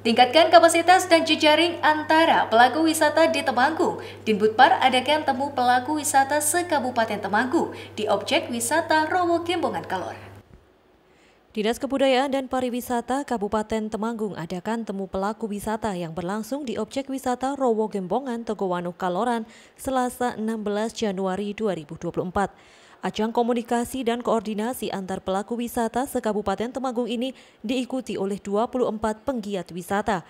Tingkatkan kapasitas dan jejaring antara pelaku wisata di Temanggung. Dinbudpar adakan temu pelaku wisata sekabupaten Temanggung di objek wisata Rowo Gembongan Kalor. Dinas Kebudayaan dan Pariwisata Kabupaten Temanggung adakan temu pelaku wisata yang berlangsung di objek wisata Rowo Gembongan Tegowanuh Kaloran Selasa 16 Januari 2024. Ajang komunikasi dan koordinasi antar pelaku wisata sekabupaten Temanggung ini diikuti oleh 24 penggiat wisata.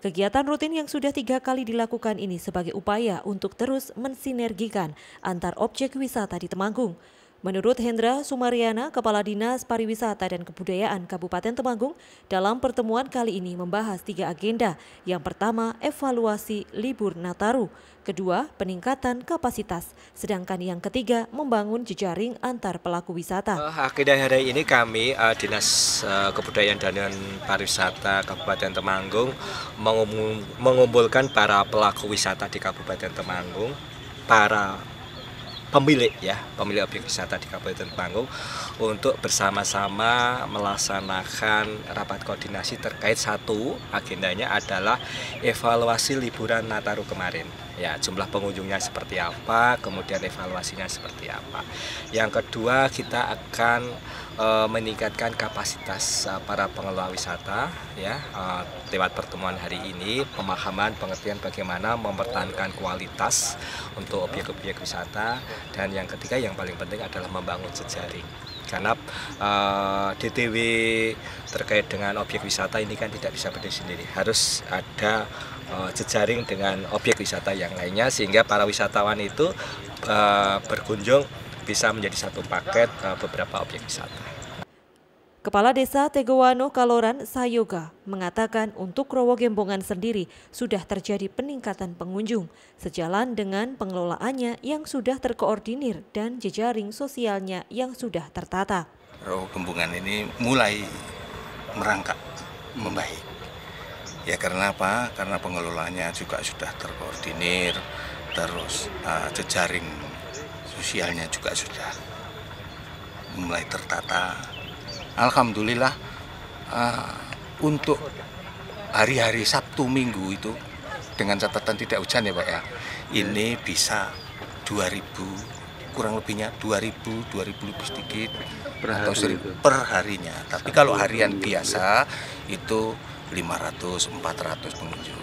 Kegiatan rutin yang sudah tiga kali dilakukan ini sebagai upaya untuk terus mensinergikan antar objek wisata di Temanggung. Menurut Hendra Sumariana, Kepala Dinas Pariwisata dan Kebudayaan Kabupaten Temanggung, dalam pertemuan kali ini membahas tiga agenda. Yang pertama, evaluasi libur Nataru. Kedua, peningkatan kapasitas. Sedangkan yang ketiga, membangun jejaring antar pelaku wisata. Eh, Akhirnya hari ini kami, eh, Dinas eh, Kebudayaan dan Pariwisata Kabupaten Temanggung, mengumpulkan para pelaku wisata di Kabupaten Temanggung, para pemilik ya pemilik objek wisata di Kabupaten Panggung untuk bersama-sama melaksanakan rapat koordinasi terkait satu agendanya adalah evaluasi liburan Nataru kemarin ya jumlah pengunjungnya seperti apa, kemudian evaluasinya seperti apa. Yang kedua kita akan e, meningkatkan kapasitas e, para pengelola wisata ya e, lewat pertemuan hari ini pemahaman pengertian bagaimana mempertahankan kualitas untuk objek-objek wisata dan yang ketiga yang paling penting adalah membangun jejaring ganap uh, eh, DTW terkait dengan objek wisata ini kan tidak bisa berdiri sendiri harus ada uh, jejaring dengan objek wisata yang lainnya sehingga para wisatawan itu uh, berkunjung bisa menjadi satu paket uh, beberapa objek wisata Kepala Desa Tegowano Kaloran Sayoga mengatakan untuk Rowo Gembongan sendiri sudah terjadi peningkatan pengunjung sejalan dengan pengelolaannya yang sudah terkoordinir dan jejaring sosialnya yang sudah tertata. Rowo Gembongan ini mulai merangkak membaik. Ya karena apa? Karena pengelolaannya juga sudah terkoordinir, terus uh, jejaring sosialnya juga sudah mulai tertata alhamdulillah uh, untuk hari-hari Sabtu Minggu itu dengan catatan tidak hujan ya Pak ya ini bisa 2000 kurang lebihnya 2000 2000 lebih sedikit per hari atau seri, per harinya tapi Sabtu kalau harian biasa itu 500 400 pengunjung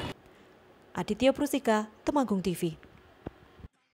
Aditya Prusika Temanggung TV